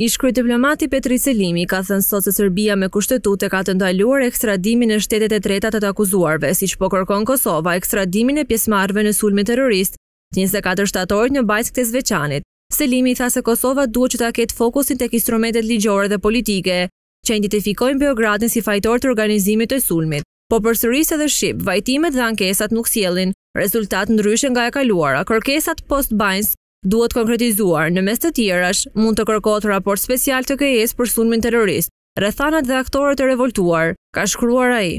Ishkry diplomati Petri Selimi ka thënë sot se Serbia me kushtetute ka të ndaluar ekstradimin e shtetet e treta të të akuzuarve, si që po kërkon Kosova ekstradimin e pjesmarve në sulmi terrorist, 24 shtatorit në bajtë këtë zveçanit. Selimi tha se Kosova duhet që ta ketë fokusin të kistrometet ligjore dhe politike, që identifikojnë Beogradin si fajtor të organizimit të sulmit. Po për sërrisë edhe Shqip, vajtimet dhe ankesat nuk sjelin, rezultat ndryshën nga e kaluara, kërkesat post-Bajnës duhet konkretizuar. Në mes të tjerash, mund të kërkot raport special të këjes për sunmin terrorist. Rëthanat dhe aktorët e revoltuar, ka shkruar a i.